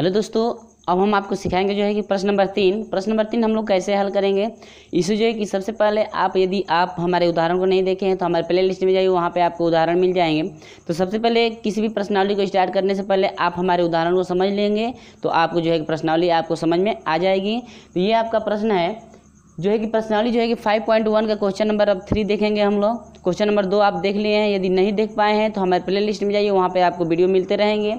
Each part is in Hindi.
हेलो दोस्तों अब हम आपको सिखाएंगे जो है कि प्रश्न नंबर तीन प्रश्न नंबर तीन हम लोग कैसे हल करेंगे इसे जो है कि सबसे पहले आप यदि आप हमारे उदाहरण को नहीं देखे हैं तो हमारे प्ले लिस्ट में जाइए वहाँ पे आपको उदाहरण मिल जाएंगे तो सबसे पहले किसी भी प्रश्नावली को स्टार्ट करने से पहले आप हमारे उदाहरण को समझ लेंगे तो आपको जो है कि प्रश्नावली आपको समझ में आ जाएगी तो ये आपका प्रश्न है जो है कि प्रश्नावली जो है कि फाइव का क्वेश्चन नंबर अब थ्री देखेंगे हम लोग क्वेश्चन नंबर दो आप देख लिए हैं यदि नहीं देख पाए हैं तो हमारे प्ले लिस्ट में जाइए वहाँ पर आपको वीडियो मिलते रहेंगे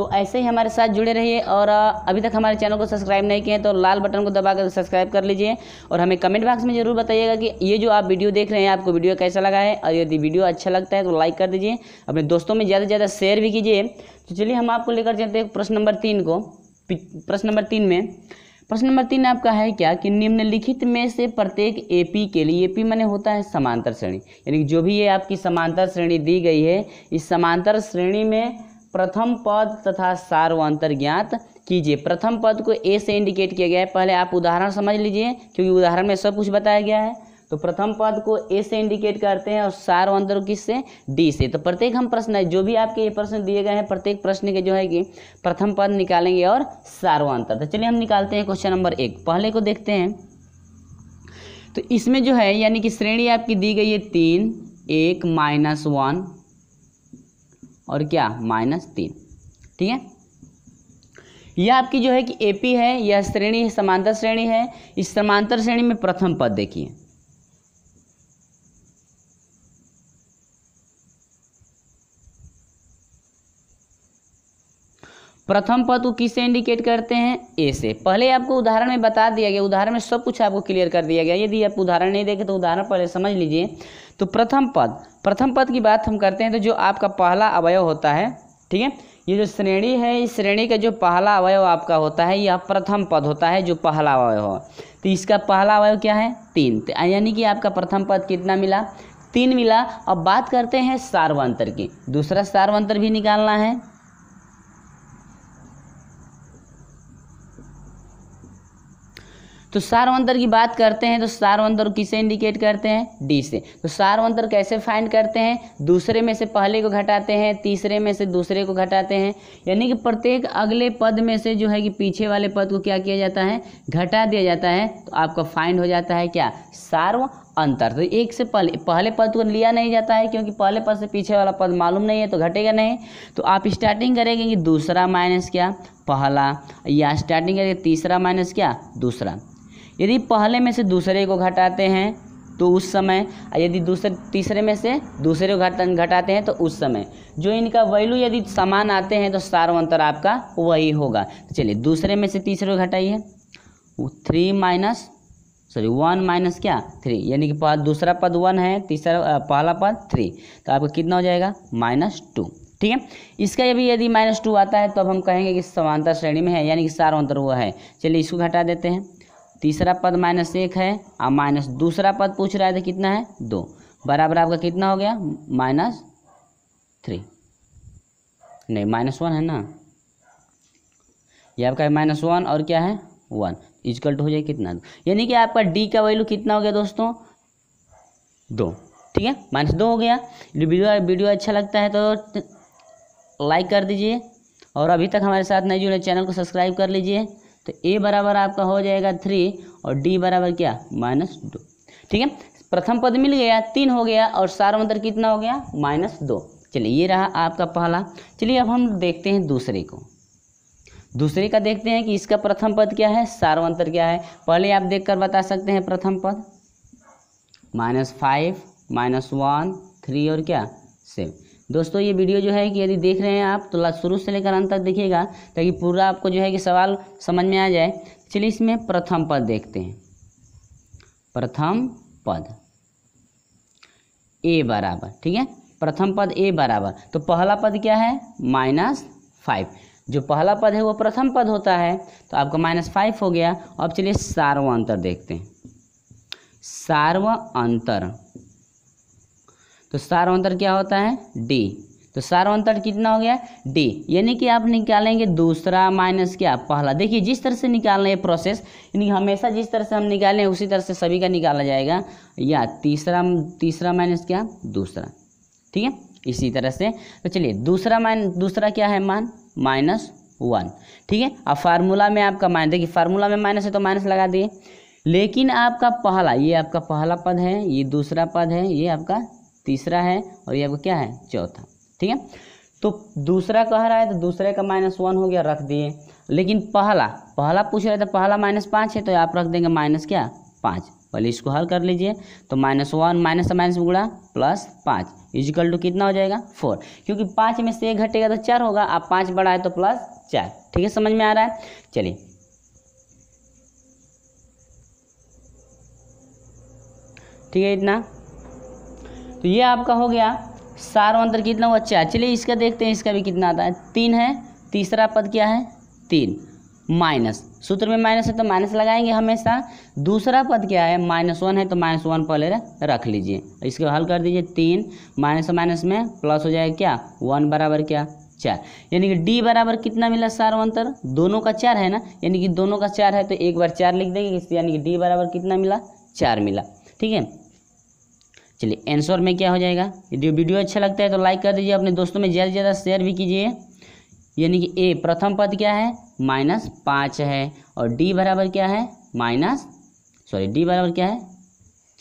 तो ऐसे ही हमारे साथ जुड़े रहिए और अभी तक हमारे चैनल को सब्सक्राइब नहीं किए तो लाल बटन को दबाकर सब्सक्राइब कर लीजिए और हमें कमेंट बॉक्स में ज़रूर बताइएगा कि ये जो आप वीडियो देख रहे हैं आपको वीडियो कैसा लगा है और यदि वीडियो अच्छा लगता है तो लाइक कर दीजिए अपने दोस्तों में ज़्यादा से ज़्यादा शेयर भी कीजिए तो चलिए हम आपको लेकर चलते हैं प्रश्न नंबर तीन को प्रश्न नंबर तीन में प्रश्न नंबर तीन आपका है क्या कि निम्नलिखित में से प्रत्येक एपी के लिए एपी माने होता है समांतर श्रेणी यानी जो भी ये आपकी समांतर श्रेणी दी गई है इस समांतर श्रेणी में प्रथम पद तथा सार्वांतर ज्ञात कीजिए प्रथम पद को ए से इंडिकेट किया गया है पहले आप उदाहरण समझ लीजिए क्योंकि उदाहरण में सब कुछ बताया गया है तो प्रथम पद को ए से इंडिकेट करते हैं और सार्वांतर अंतर किस से डी से तो प्रत्येक हम प्रश्न है जो भी आपके ये प्रश्न दिए गए हैं प्रत्येक प्रश्न के जो है कि प्रथम पद निकालेंगे और सार्वांतर तो चलिए हम निकालते हैं क्वेश्चन नंबर एक पहले को देखते हैं तो इसमें जो है यानी कि श्रेणी आपकी दी गई है तीन एक माइनस वन और क्या माइनस तीन ठीक है यह आपकी जो है कि एपी है यह श्रेणी समांतर श्रेणी है इस समांतर श्रेणी में प्रथम पद देखिए प्रथम पद को किससे इंडिकेट करते हैं ए से पहले आपको उदाहरण में बता दिया गया उदाहरण में सब कुछ आपको क्लियर कर दिया गया यदि आप उदाहरण नहीं देखें तो उदाहरण पहले समझ लीजिए तो प्रथम पद प्रथम पद की बात हम करते हैं तो जो आपका पहला अवयव होता है ठीक है ये जो श्रेणी है इस श्रेणी का जो पहला अवयव आपका होता है यह प्रथम पद होता है जो पहला अवयव हो तो इसका पहला अवयव क्या है तीन तो यानी कि आपका प्रथम पद कितना मिला तीन मिला अब बात करते हैं सार्वंत्र की दूसरा सार्वंत्र भी निकालना है तो सार्वंतर की बात करते हैं तो सार्वंतर किसे इंडिकेट करते हैं डी से तो सार्वंतर कैसे फाइंड करते हैं दूसरे में से पहले को घटाते हैं तीसरे में से दूसरे को घटाते हैं यानी कि प्रत्येक अगले पद में से जो है कि पीछे वाले पद को क्या किया जाता है घटा दिया जाता है तो आपका फाइंड हो जाता है क्या सार्व अंतर तो एक से पहले पहले पद को लिया नहीं जाता है क्योंकि पहले पद से पीछे वाला पद मालूम नहीं है तो घटेगा नहीं तो आप स्टार्टिंग करेंगे कि दूसरा माइनस क्या पहला या स्टार्टिंग करेंगे तीसरा माइनस क्या दूसरा यदि पहले में से दूसरे को घटाते हैं तो उस समय यदि दूसरे तीसरे में से दूसरे को घट घटाते हैं तो उस समय जो इनका वैल्यू यदि समान आते हैं तो सार्वंतर आपका वही होगा तो चलिए दूसरे में से तीसरे को घटाइए three minus sorry one minus क्या थ्री यानी कि दूसरा पद वन है तीसरा पहला पद थ्री तो आपका कितना हो जाएगा माइनस टू ठीक है इसका यदि यदि माइनस टू आता है तो अब हम कहेंगे कि समांतर श्रेणी में है यानी कि सार्वंतर वह है चलिए इसको घटा देते हैं तीसरा पद माइनस एक है और माइनस दूसरा पद पूछ रहा है तो कितना है दो बराबर आपका कितना हो गया माइनस थ्री नहीं माइनस वन है ना ये आपका है माइनस वन और क्या है वन इजकल टू हो जाए कितना दो यानी कि आपका डी का वैल्यू कितना हो गया दोस्तों दो ठीक है माइनस दो हो गया वीडियो वीडियो अच्छा लगता है तो लाइक कर दीजिए और अभी तक हमारे साथ नहीं जुड़े चैनल को सब्सक्राइब कर लीजिए तो ए बराबर आपका हो जाएगा थ्री और डी बराबर क्या माइनस दो ठीक है प्रथम पद मिल गया तीन हो गया और सारों अंतर कितना हो गया माइनस दो चलिए ये रहा आपका पहला चलिए अब हम देखते हैं दूसरे को दूसरे का देखते हैं कि इसका प्रथम पद क्या है सार्वंतर क्या है पहले आप देख बता सकते हैं प्रथम पद minus five minus one three और क्या सेवन दोस्तों ये वीडियो जो है कि यदि देख रहे हैं आप तो शुरू से लेकर अंत तक देखिएगा ताकि पूरा आपको जो है कि सवाल समझ में आ जाए चलिए इसमें प्रथम पद देखते हैं प्रथम पद ए बराबर ठीक है प्रथम पद ए बराबर तो पहला पद क्या है माइनस फाइव जो पहला पद है वो प्रथम पद होता है तो आपका माइनस फाइव हो गया अब चलिए सार्व अंतर देखते हैं सार्व अंतर तो अंतर क्या होता है डी तो अंतर कितना हो गया डी यानी कि आप निकालेंगे दूसरा माइनस क्या पहला देखिए जिस तरह से निकालना है प्रोसेस यानी हमेशा जिस तरह से हम निकालें उसी तरह से सभी का निकाला जाएगा या तीसरा तीसरा माइनस क्या दूसरा ठीक है इसी तरह से तो चलिए दूसरा माइन दूसरा क्या है मान माइनस वन ठीक है अब फार्मूला में आपका माइनस देखिए फार्मूला में माइनस है तो माइनस लगा दिए लेकिन आपका पहला ये आपका पहला पद है ये दूसरा पद है ये आपका तीसरा है और ये क्या है चौथा ठीक है तो दूसरा कह रहा है तो दूसरे का माइनस वन हो गया रख दिए लेकिन पहला पहला पूछ रहे थे पहला माइनस पाँच है तो आप रख देंगे माइनस क्या पाँच पहले इसको हल कर लीजिए तो माइनस वन माइनस माइनस उगड़ा प्लस पाँच इजिकल टू कितना हो जाएगा फोर क्योंकि पाँच में से एक घटेगा तो चार होगा आप पाँच बढ़ाए तो प्लस चार ठीक है समझ में आ रहा है चलिए ठीक है इतना तो ये आपका हो गया सारो अंतर कितना हुआ चार चलिए इसका देखते हैं इसका भी कितना आता है तीन है तीसरा पद क्या है तीन माइनस सूत्र में माइनस है तो माइनस लगाएंगे हमेशा दूसरा पद क्या है माइनस वन है तो माइनस वन पहले रख लीजिए इसको हल कर दीजिए तीन माइनस माइनस में प्लस हो जाएगा क्या वन बराबर क्या चार यानी कि डी बराबर कितना मिला सारो अंतर दोनों का चार है ना यानी कि दोनों का चार है तो एक बार चार लिख देंगे यानी कि डी बराबर कितना मिला चार मिला ठीक है चलिए आंसर में क्या हो जाएगा यदि वीडियो अच्छा लगता है तो लाइक कर दीजिए अपने दोस्तों में ज़्यादा से ज़्यादा शेयर भी कीजिए यानी कि ए प्रथम पद क्या है माइनस पाँच है और डी बराबर क्या है माइनस सॉरी डी बराबर क्या है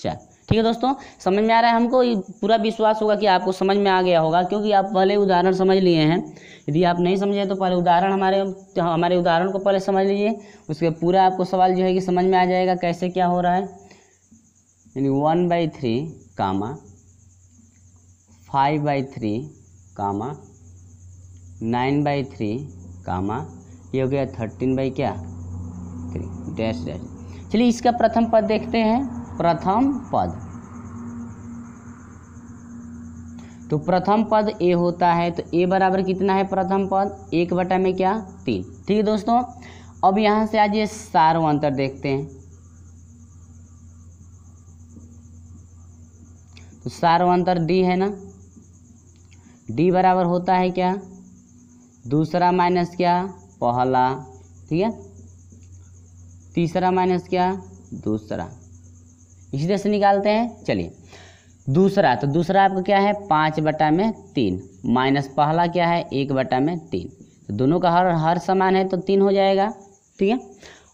चार ठीक है दोस्तों समझ में आ रहा है हमको पूरा विश्वास होगा कि आपको समझ में आ गया होगा क्योंकि आप पहले उदाहरण समझ लिए हैं यदि आप नहीं समझे तो पहले उदाहरण हमारे तो हमारे उदाहरण को पहले समझ लीजिए उसके पूरा आपको सवाल जो है कि समझ में आ जाएगा कैसे क्या हो रहा है यानी one by three comma five by three comma nine by three comma ये हो गया थर्टीन बाई क्या थ्री डैश डैश चलिए इसका प्रथम पद देखते हैं प्रथम पद तो प्रथम पद ए होता है तो ए बराबर कितना है प्रथम पद एक बटा में क्या तीन ठीक है दोस्तों अब यहाँ से आज ये सारों अंतर देखते हैं तो अंतर डी है ना डी बराबर होता है क्या दूसरा माइनस क्या पहला ठीक है तीसरा माइनस क्या दूसरा इसी तरह से निकालते हैं चलिए दूसरा तो दूसरा आपका क्या है पाँच बटा में तीन माइनस पहला क्या है एक बटा में तीन तो दोनों का हर हर समान है तो तीन हो जाएगा ठीक है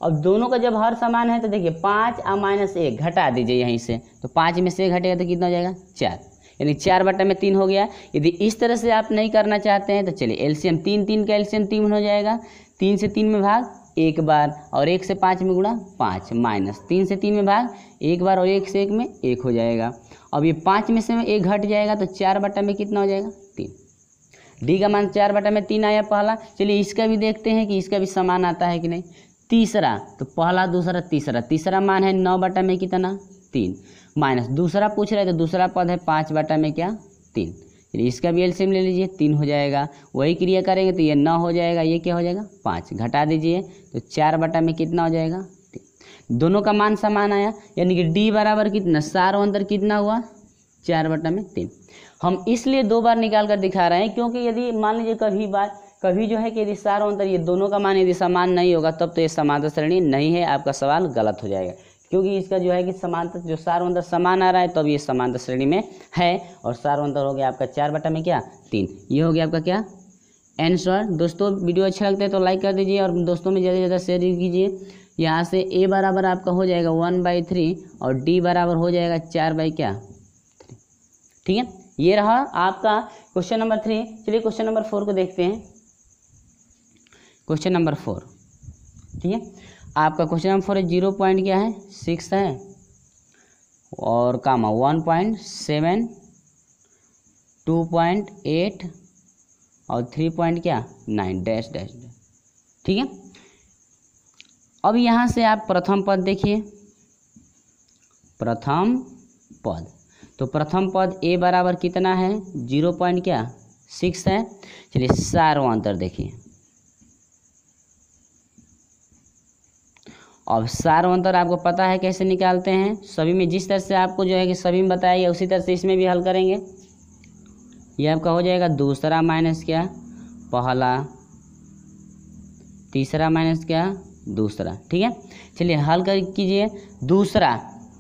अब दोनों का जब हर समान है तो देखिए पाँच और माइनस एक घटा दीजिए यहीं से तो पाँच में से घटेगा तो कितना हो जाएगा चार यानी चार बटा में तीन हो गया यदि इस तरह से आप नहीं करना चाहते हैं तो चलिए एल्शियम तीन तीन का एल्शियम तीन हो जाएगा तीन से तीन में भाग एक बार और एक से पाँच में गुणा पाँच माइनस तीन से तीन में भाग एक बार और एक से एक में एक हो जाएगा अब ये पाँच में से एक घट जाएगा तो चार बटा में कितना हो जाएगा तीन डी का मान चार बटा में तीन आया पहला चलिए इसका भी देखते हैं कि इसका भी समान आता है कि नहीं तीसरा तो पहला दूसरा तीसरा तीसरा मान है नौ बटा में कितना तीन माइनस दूसरा पूछ रहे तो दूसरा पद है पाँच बटा में क्या तीन इसका भी एलसीएम ले लीजिए तीन हो जाएगा वही क्रिया करेंगे तो ये नौ हो जाएगा ये क्या हो जाएगा पाँच घटा दीजिए तो चार बटा में कितना हो जाएगा दोनों का मान समान आया यानी कि डी बराबर कितना सारो अंतर कितना हुआ चार बटा में तीन हम इसलिए दो बार निकाल कर दिखा रहे हैं क्योंकि यदि मान लीजिए कभी बार कभी जो है कि रिश्तार और अंतर ये दोनों का मान यदि समान नहीं होगा तब तो ये समांतर श्रेणी नहीं है आपका सवाल गलत हो जाएगा क्योंकि इसका जो है कि समांतर जो सार अंतर समान आ रहा है तब तो ये समांतर श्रेणी में है और सार अंतर हो गया आपका चार बटा में क्या तीन ये हो गया आपका क्या आंसर दोस्तों वीडियो अच्छा लगता है तो लाइक कर दीजिए और दोस्तों में ज़्यादा से ज़्यादा शेयर कीजिए यहाँ से ए बराबर आपका हो जाएगा वन बाई थ्री और डी बराबर हो जाएगा चार बाई क्या ठीक है ये रहा आपका क्वेश्चन नंबर थ्री चलिए क्वेश्चन नंबर फोर को देखते हैं क्वेश्चन नंबर फोर ठीक है आपका question number four zero point क्या है सिक्स है और काम है one point seven two point eight और थ्री पॉइंट क्या नाइन डैश डैश ठीक है अब यहाँ से आप प्रथम पद देखिए प्रथम पद तो प्रथम पद ए बराबर कितना है जीरो पॉइंट क्या सिक्स है चलिए सारो अंतर देखिए अब सार अंतर आपको पता है कैसे निकालते हैं सभी में जिस तरह से आपको जो है कि सभी में बताया गया उसी तरह से इसमें भी हल करेंगे ये आपका हो जाएगा दूसरा माइनस क्या पहला तीसरा माइनस क्या दूसरा ठीक है चलिए हल कर कीजिए दूसरा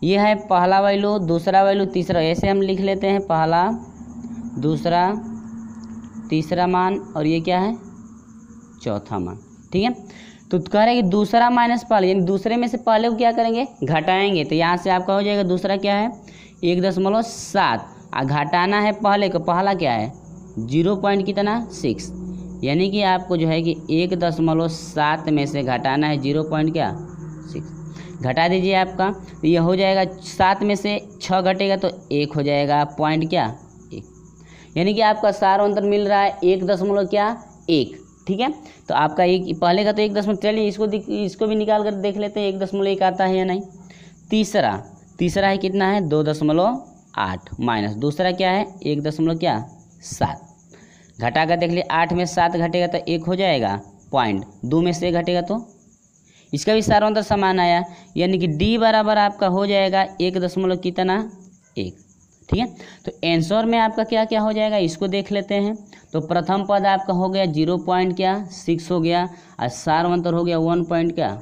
ये है पहला वैल्यू दूसरा वैल्यू तीसरा ऐसे हम लिख लेते हैं पहला दूसरा तीसरा मान और ये क्या है चौथा मान ठीक है तो कह रहे हैं कि दूसरा माइनस पहले यानी दूसरे में से पहले को क्या करेंगे घटाएंगे तो यहाँ से आपका हो जाएगा दूसरा क्या है एक दशमलव सात आ घटाना है पहले को पहला क्या है जीरो पॉइंट कितना सिक्स यानी कि आपको जो है कि एक दशमलव सात में से घटाना है जीरो पॉइंट क्या सिक्स घटा दीजिए आपका तो यह हो जाएगा सात में से छः घटेगा तो एक हो जाएगा पॉइंट क्या एक यानी कि आपका सार अंतर मिल रहा है एक दशमलव क्या एक ठीक है तो आपका एक पहले का तो एक दशमलव चलिए इसको इसको भी निकाल कर देख लेते हैं एक दशमलव एक आता है या नहीं तीसरा तीसरा है कितना है दो दशमलव आठ माइनस दूसरा क्या है एक दशमलव क्या सात घटा कर देख लिए आठ में सात घटेगा तो एक हो जाएगा पॉइंट दो में से घटेगा तो इसका भी सारों अंतर समान आया यानी कि डी बराबर आपका हो जाएगा एक दशमलव कितना एक ठीक है तो आंसर में आपका क्या क्या हो जाएगा इसको देख लेते हैं तो प्रथम पद आपका हो गया जीरो पॉइंट क्या सिक्स हो गया और सार्वंतर हो गया वन पॉइंट क्या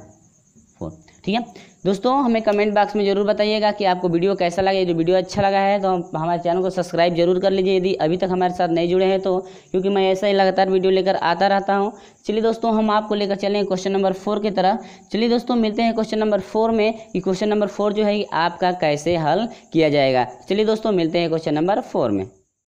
फोर ठीक है दोस्तों हमें कमेंट बॉक्स में ज़रूर बताइएगा कि आपको वीडियो कैसा लगा यदि वीडियो अच्छा लगा है तो हम हमारे चैनल को सब्सक्राइब जरूर कर लीजिए यदि अभी तक हमारे साथ नहीं जुड़े हैं तो क्योंकि मैं ऐसा ही लगातार वीडियो लेकर आता रहता हूँ चलिए दोस्तों हम आपको लेकर चलें क्वेश्चन नंबर फोर की तरह चलिए दोस्तों मिलते हैं क्वेश्चन नंबर फोर में कि क्वेश्चन नंबर फोर जो है आपका कैसे हल किया जाएगा चलिए दोस्तों मिलते हैं क्वेश्चन नंबर फोर में